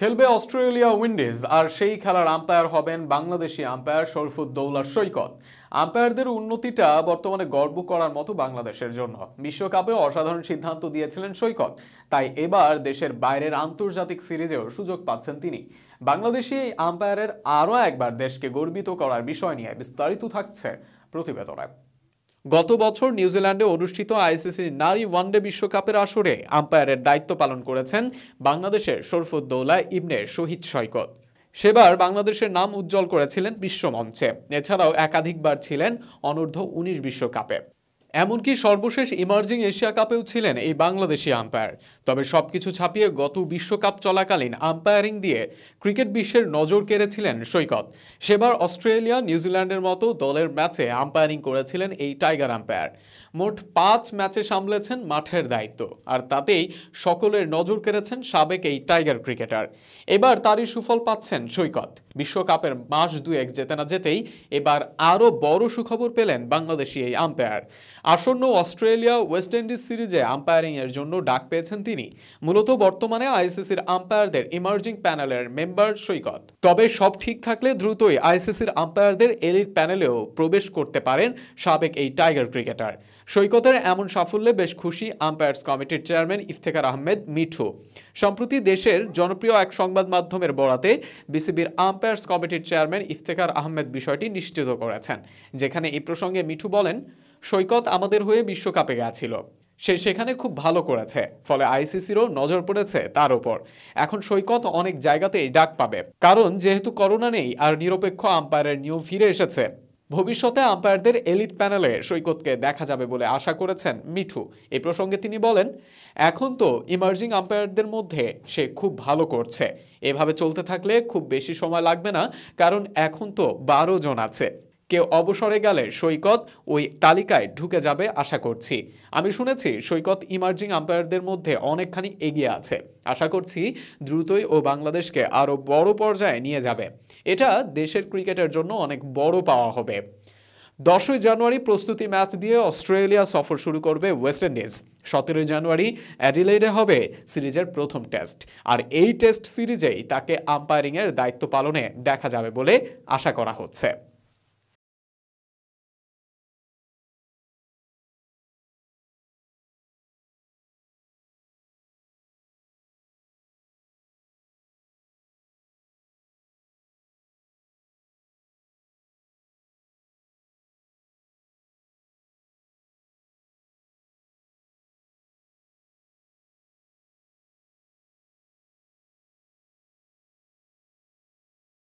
খেলবে Australia Windies আর সেই খেলার আম্পায়ার হবেন বাংলাদেশি আম্পায়ার শরফুদ্দৌলা সৈকত আম্পায়ারদের উন্নতিটা বর্তমানে গর্ব করার মতো বাংলাদেশের জন্য বিশ্বকাপে অসাধারণ সিদ্ধান্ত দিয়েছিলেন সৈকত তাই এবার দেশের বাইরের আন্তর্জাতিক সিরিজেও সুযোগ পাচ্ছেন তিনি বাংলাদেশি এই আম্পায়ারের আরও একবার দেশকে গর্বিত করার বিষয় নিয়ে বিস্তারিত থাকছে প্রতিবেদনায় গত বছর নিউজিল্যান্ডে অনুষ্ঠিত আইসিসির নারী ওয়ানডে বিশ্বকাপের আসরে আম্পায়ারের দায়িত্ব পালন করেছেন বাংলাদেশের শরফুদ্দৌলা ইবনে শহীদ সৈকত সেবার বাংলাদেশের নাম উজ্জ্বল করেছিলেন বিশ্বমঞ্চে এছাড়াও একাধিকবার ছিলেন অনূর্ধ্ব উনিশ বিশ্বকাপে এমনকি সর্বশেষ ইমার্জিং এশিয়া কাপেও ছিলেন এই বাংলাদেশি আম্পায়ার তবে সব কিছু ছাপিয়ে গত বিশ্বকাপ চলাকালীন আম্পায়ারিং দিয়ে ক্রিকেট বিশ্বের নজর কেড়েছিলেন সৈকত সেবার অস্ট্রেলিয়া নিউজিল্যান্ডের মতো দলের ম্যাচে আম্পায়ারিং করেছিলেন এই টাইগার আম্পায়ার মোট পাঁচ ম্যাচে সামলেছেন মাঠের দায়িত্ব আর তাতেই সকলের নজর কেড়েছেন সাবেক এই টাইগার ক্রিকেটার এবার তারই সুফল পাচ্ছেন সৈকত বিশ্বকাপের মাস দুয়েক যেতে না যেতেই এবার আরও বড় সুখবর পেলেন বাংলাদেশি এই আম্পায়ার আসন্ন অস্ট্রেলিয়া ওয়েস্ট ইন্ডিজ সিরিজে আম্পায়ারিংয়ের জন্য ডাক পেয়েছেন তিনি মূলত বর্তমানে আইসিসির আম্পায়ারদের ইমার্জিং প্যানেলের মেম্বার সৈকত তবে সব ঠিক থাকলে দ্রুতই আইসিসির আম্পায়ারদের এলিট প্যানেলেও প্রবেশ করতে পারেন সাবেক এই টাইগার ক্রিকেটার সৈকতের এমন সাফল্যে বেশ খুশি আম্পায়ার্স কমিটির চেয়ারম্যান ইফতেকার আহমেদ মিঠু সম্প্রতি দেশের জনপ্রিয় এক সংবাদ মাধ্যমের বরাতে বিসিবির আম্পায়ার্স কমিটির চেয়ারম্যান ইফতেকার আহমেদ বিষয়টি নিশ্চিত করেছেন যেখানে এই প্রসঙ্গে মিঠু বলেন সৈকত আমাদের হয়ে বিশ্বকাপে গেছিল সে সেখানে খুব ভালো করেছে ফলে আইসিসিরও নজর পড়েছে তার ওপর এখন সৈকত অনেক জায়গাতেই ডাক পাবে কারণ যেহেতু করোনা নেই আর নিরপেক্ষ আম্পায়ারের নিয়ম ফিরে এসেছে ভবিষ্যতে আম্পায়ারদের এলিট প্যানেলে সৈকতকে দেখা যাবে বলে আশা করেছেন মিঠু এ প্রসঙ্গে তিনি বলেন এখন তো ইমার্জিং আম্পায়ারদের মধ্যে সে খুব ভালো করছে এভাবে চলতে থাকলে খুব বেশি সময় লাগবে না কারণ এখন তো বারো জন আছে কেউ অবসরে গেলে সৈকত ওই তালিকায় ঢুকে যাবে আশা করছি আমি শুনেছি সৈকত ইমার্জিং আম্পায়ারদের মধ্যে অনেকখানি এগিয়ে আছে আশা করছি দ্রুতই ও বাংলাদেশকে আরও বড় পর্যায়ে নিয়ে যাবে এটা দেশের ক্রিকেটের জন্য অনেক বড় পাওয়া হবে দশই জানুয়ারি প্রস্তুতি ম্যাচ দিয়ে অস্ট্রেলিয়া সফর শুরু করবে ওয়েস্ট ইন্ডিজ সতেরোই জানুয়ারি অ্যাডিলেডে হবে সিরিজের প্রথম টেস্ট আর এই টেস্ট সিরিজেই তাকে আম্পায়ারিংয়ের দায়িত্ব পালনে দেখা যাবে বলে আশা করা হচ্ছে